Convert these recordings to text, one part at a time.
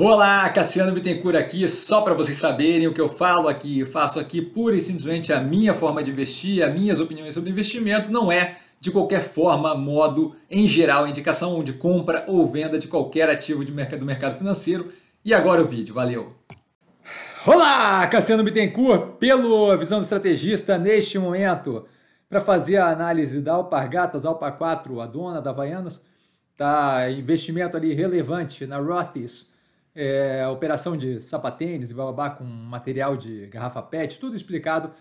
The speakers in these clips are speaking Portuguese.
Olá, Cassiano Bittencourt aqui, só para vocês saberem o que eu falo aqui, eu faço aqui pura e simplesmente a minha forma de investir, as minhas opiniões sobre investimento, não é de qualquer forma, modo, em geral, indicação de compra ou venda de qualquer ativo de mercado, do mercado financeiro. E agora o vídeo, valeu! Olá, Cassiano Bittencourt, pelo Visão do Estrategista, neste momento, para fazer a análise da Alpargatas, Alpa 4, a dona da Havaianas, tá investimento ali relevante na Rothes, é, operação de sapatênis e bababá com material de garrafa PET, tudo explicado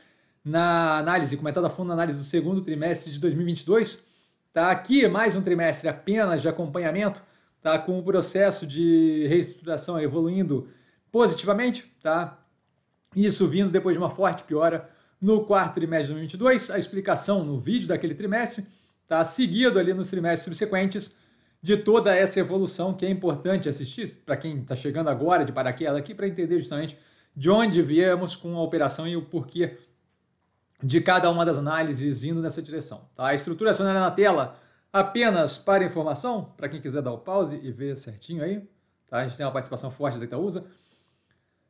na análise, comentada a fundo na análise do segundo trimestre de 2022. Tá aqui mais um trimestre apenas de acompanhamento, tá com o processo de reestruturação evoluindo positivamente, tá? Isso vindo depois de uma forte piora no quarto trimestre de 2022, a explicação no vídeo daquele trimestre, tá seguido ali nos trimestres subsequentes de toda essa evolução que é importante assistir para quem está chegando agora de paraquedas aqui para entender justamente de onde viemos com a operação e o porquê de cada uma das análises indo nessa direção. Tá? A estrutura acionária na tela apenas para informação, para quem quiser dar o pause e ver certinho aí. Tá? A gente tem uma participação forte da Itaúsa.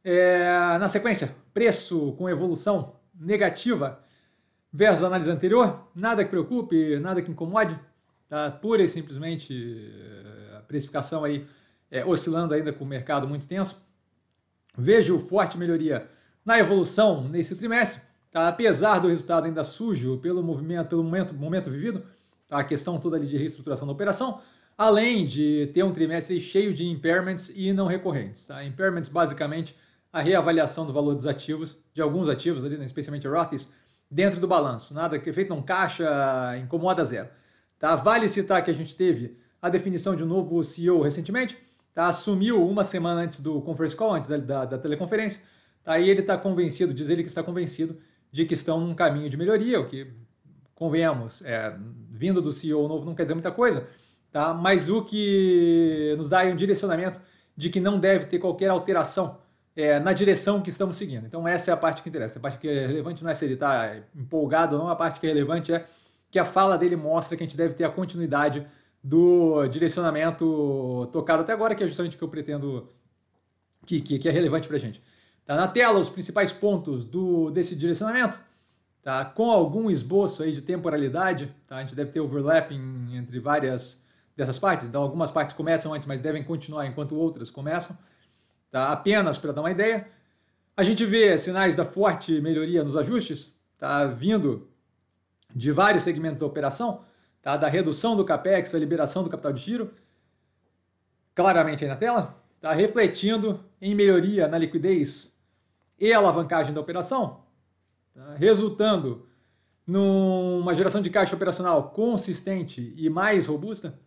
É, na sequência, preço com evolução negativa versus a análise anterior. Nada que preocupe, nada que incomode. Tá pura e simplesmente eh, a precificação aí é, oscilando ainda com o mercado muito tenso. Vejo forte melhoria na evolução nesse trimestre, tá? apesar do resultado ainda sujo pelo movimento, pelo momento, momento vivido, tá? a questão toda ali de reestruturação da operação, além de ter um trimestre cheio de impairments e não recorrentes. Tá? Impairments, basicamente, a reavaliação do valor dos ativos, de alguns ativos ali, né? especialmente ROTIs, dentro do balanço. Nada que é feito um caixa incomoda zero. Tá? Vale citar que a gente teve a definição de um novo CEO recentemente, tá? assumiu uma semana antes do conference call, antes da, da, da teleconferência, tá? e ele está convencido, diz ele que está convencido de que estão num caminho de melhoria, o que, convenhamos, é, vindo do CEO novo não quer dizer muita coisa, tá? mas o que nos dá um direcionamento de que não deve ter qualquer alteração é, na direção que estamos seguindo. Então essa é a parte que interessa. A parte que é relevante não é se ele está empolgado ou não, a parte que é relevante é que a fala dele mostra que a gente deve ter a continuidade do direcionamento tocado até agora, que é justamente o que eu pretendo que, que, que é relevante para a gente. Tá na tela os principais pontos do desse direcionamento, tá? com algum esboço aí de temporalidade. Tá? A gente deve ter overlapping entre várias dessas partes, então algumas partes começam antes, mas devem continuar enquanto outras começam. Tá? Apenas para dar uma ideia. A gente vê sinais da forte melhoria nos ajustes, tá vindo de vários segmentos da operação, tá? da redução do capex, da liberação do capital de giro, claramente aí na tela, tá? refletindo em melhoria na liquidez e alavancagem da operação, tá? resultando numa geração de caixa operacional consistente e mais robusta,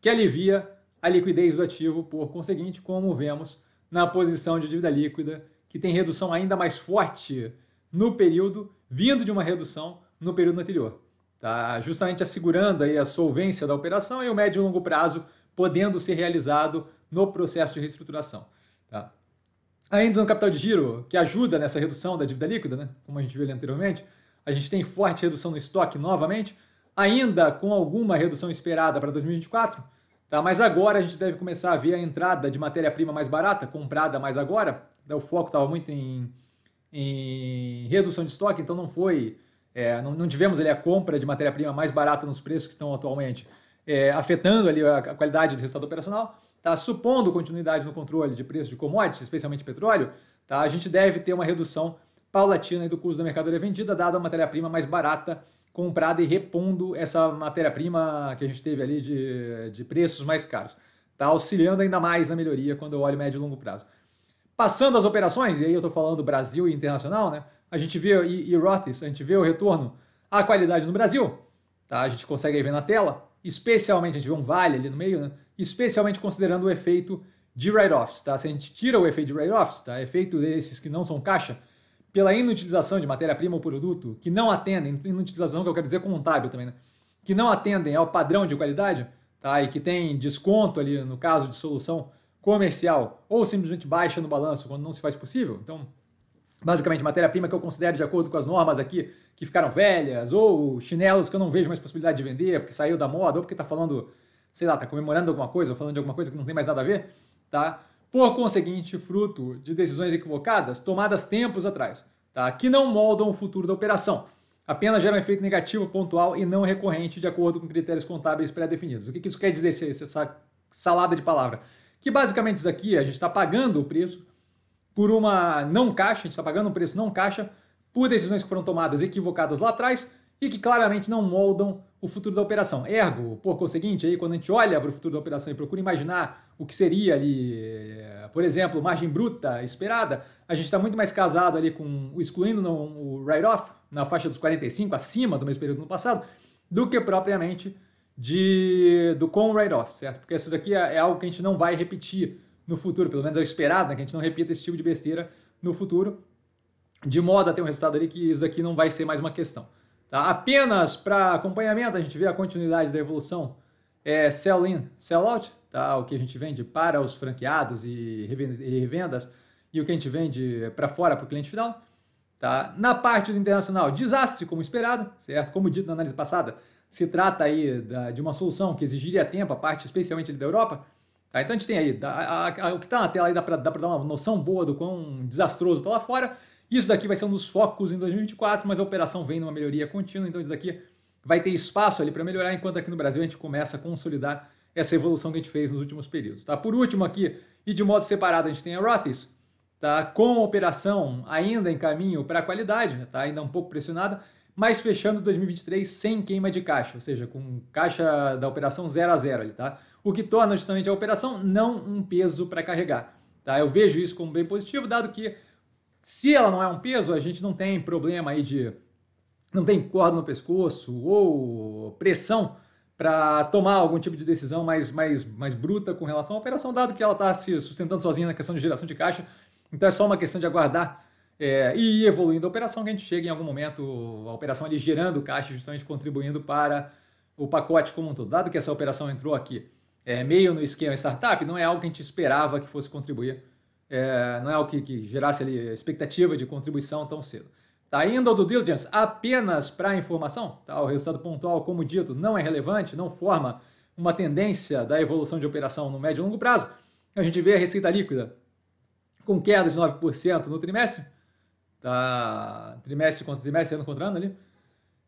que alivia a liquidez do ativo, por conseguinte, como vemos na posição de dívida líquida, que tem redução ainda mais forte no período, vindo de uma redução no período anterior. Tá? Justamente assegurando aí a solvência da operação e o médio e longo prazo podendo ser realizado no processo de reestruturação. Tá? Ainda no capital de giro, que ajuda nessa redução da dívida líquida, né? como a gente viu ali anteriormente, a gente tem forte redução no estoque novamente, ainda com alguma redução esperada para 2024, tá? mas agora a gente deve começar a ver a entrada de matéria-prima mais barata, comprada mais agora. Né? O foco estava muito em, em redução de estoque, então não foi é, não, não, tivemos ali a compra de matéria-prima mais barata nos preços que estão atualmente, é, afetando ali a, a qualidade do resultado operacional, tá? supondo continuidade no controle de preços de commodities, especialmente petróleo, tá? a gente deve ter uma redução paulatina do custo da mercadoria vendida, dada a matéria-prima mais barata comprada e repondo essa matéria-prima que a gente teve ali de, de preços mais caros. Está auxiliando ainda mais na melhoria quando eu olho médio e longo prazo. Passando às operações, e aí eu estou falando Brasil e internacional, né? a gente vê, e, e a gente vê o retorno à qualidade no Brasil, tá? A gente consegue ver na tela, especialmente, a gente vê um vale ali no meio, né? Especialmente considerando o efeito de write-offs, tá? Se a gente tira o efeito de write-offs, tá? Efeito desses que não são caixa, pela inutilização de matéria-prima ou produto, que não atendem, inutilização que eu quero dizer contábil também, né? Que não atendem ao padrão de qualidade, tá? E que tem desconto ali no caso de solução comercial ou simplesmente baixa no balanço quando não se faz possível. Então, basicamente matéria-prima que eu considero de acordo com as normas aqui que ficaram velhas, ou chinelos que eu não vejo mais possibilidade de vender porque saiu da moda, ou porque está falando, sei lá, está comemorando alguma coisa, ou falando de alguma coisa que não tem mais nada a ver, tá? Por conseguinte, fruto de decisões equivocadas tomadas tempos atrás, tá? Que não moldam o futuro da operação. Apenas geram um efeito negativo pontual e não recorrente de acordo com critérios contábeis pré-definidos. O que isso quer dizer, essa salada de palavra? Que basicamente isso aqui, a gente está pagando o preço por uma não caixa, a gente está pagando um preço não caixa por decisões que foram tomadas equivocadas lá atrás e que claramente não moldam o futuro da operação. Ergo, por conseguinte, aí, quando a gente olha para o futuro da operação e procura imaginar o que seria ali, eh, por exemplo, margem bruta esperada, a gente está muito mais casado ali com excluindo no, o write-off na faixa dos 45, acima do mesmo período no passado, do que propriamente de do com write-off, certo? Porque isso daqui é, é algo que a gente não vai repetir no futuro, pelo menos é o esperado, né? que a gente não repita esse tipo de besteira no futuro, de modo a ter um resultado ali que isso daqui não vai ser mais uma questão. Tá? Apenas para acompanhamento, a gente vê a continuidade da evolução é sell-in, sell-out, tá? o que a gente vende para os franqueados e revendas e o que a gente vende para fora para o cliente final. Tá? Na parte do internacional, desastre como esperado, certo? Como dito na análise passada, se trata aí da, de uma solução que exigiria tempo, a parte especialmente da Europa, Tá, então a gente tem aí, a, a, a, o que está na tela aí dá para dar uma noção boa do quão desastroso está lá fora. Isso daqui vai ser um dos focos em 2024, mas a operação vem numa melhoria contínua, então isso daqui vai ter espaço ali para melhorar, enquanto aqui no Brasil a gente começa a consolidar essa evolução que a gente fez nos últimos períodos. Tá? Por último aqui, e de modo separado, a gente tem a Rothes, tá? com a operação ainda em caminho para a qualidade, tá? ainda um pouco pressionada, mas fechando 2023 sem queima de caixa, ou seja, com caixa da operação 0 a 0 ali, tá? o que torna justamente a operação não um peso para carregar. Tá? Eu vejo isso como bem positivo, dado que se ela não é um peso, a gente não tem problema aí de. não tem corda no pescoço ou pressão para tomar algum tipo de decisão mais, mais, mais bruta com relação à operação, dado que ela está se sustentando sozinha na questão de geração de caixa. Então é só uma questão de aguardar é, e ir evoluindo a operação, que a gente chega em algum momento, a operação ali gerando caixa, justamente contribuindo para o pacote como um todo. Dado que essa operação entrou aqui é, meio no esquema startup, não é algo que a gente esperava que fosse contribuir, é, não é algo que, que, gerasse ali expectativa de contribuição tão cedo. Tá indo ao due diligence apenas para informação, tá? o resultado pontual, como dito, não é relevante, não forma uma tendência da evolução de operação no médio e longo prazo. A gente vê a receita líquida com queda de 9% no trimestre, tá? trimestre contra trimestre, ano contra ano ali,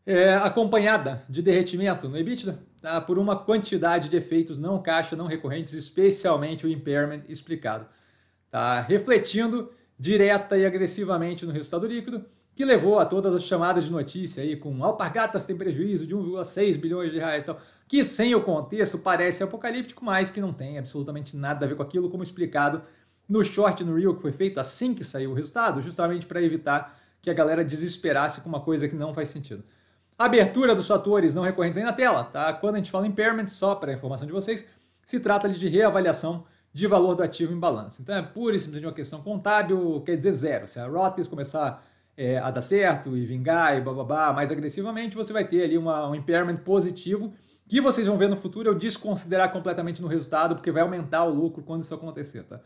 é, acompanhada de derretimento no EBITDA, tá? por uma quantidade de efeitos não caixa, não recorrentes, especialmente o impairment explicado, tá? refletindo direta e agressivamente no resultado líquido, que levou a todas as chamadas de notícia aí com alpargatas tem prejuízo de 1,6 bilhões de reais tal, que sem o contexto parece apocalíptico, mas que não tem absolutamente nada a ver com aquilo, como explicado no short no Rio que foi feito assim que saiu o resultado, justamente para evitar que a galera desesperasse com uma coisa que não faz sentido. Abertura dos fatores não recorrentes aí na tela, tá? Quando a gente fala impairment, só para informação de vocês, se trata de reavaliação de valor do ativo em balanço. Então é pura e simplesmente uma questão contábil, quer dizer zero. Se a ROTES começar é, a dar certo e vingar e bababá mais agressivamente, você vai ter ali uma, um impairment positivo que vocês vão ver no futuro eu desconsiderar completamente no resultado, porque vai aumentar o lucro quando isso acontecer, tá?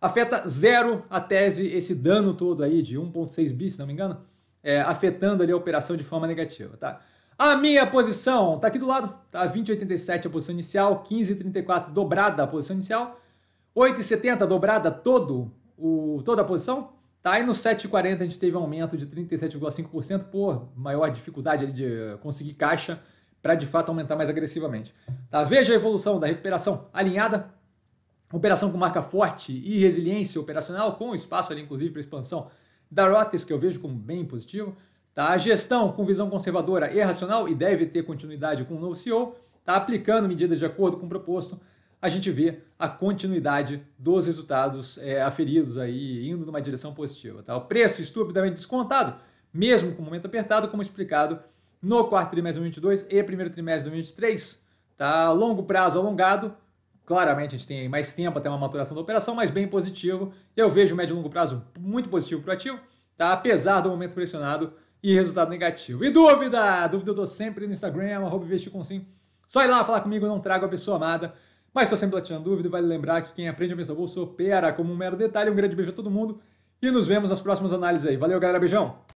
Afeta zero a tese, esse dano todo aí de 1.6 bi, se não me engano, é, afetando ali a operação de forma negativa, tá? A minha posição tá aqui do lado, tá? 20,87 a posição inicial, 15,34 dobrada a posição inicial, 8,70 dobrada todo o, toda a posição, tá? E no 7,40 a gente teve um aumento de 37,5% por maior dificuldade de conseguir caixa para de fato aumentar mais agressivamente. Tá? Veja a evolução da recuperação alinhada, operação com marca forte e resiliência operacional, com espaço ali inclusive para expansão da Rothes, que eu vejo como bem positivo. Tá? A gestão com visão conservadora e racional e deve ter continuidade com o novo CEO, está aplicando medidas de acordo com o proposto. A gente vê a continuidade dos resultados é, aferidos aí, indo numa direção positiva. Tá? O preço estupidamente descontado, mesmo com o momento apertado, como explicado no quarto trimestre de 2022 e primeiro trimestre de 2023. Tá? Longo prazo alongado, Claramente a gente tem mais tempo até uma maturação da operação, mas bem positivo. Eu vejo o médio e longo prazo muito positivo para o ativo, tá? apesar do momento pressionado e resultado negativo. E dúvida? Dúvida eu dou sempre no Instagram, arroba Só ir lá falar comigo, não trago a pessoa amada. Mas estou sempre tirando dúvida e vale lembrar que quem aprende a pensar bolsa opera como um mero detalhe. Um grande beijo a todo mundo e nos vemos nas próximas análises aí. Valeu, galera. Beijão!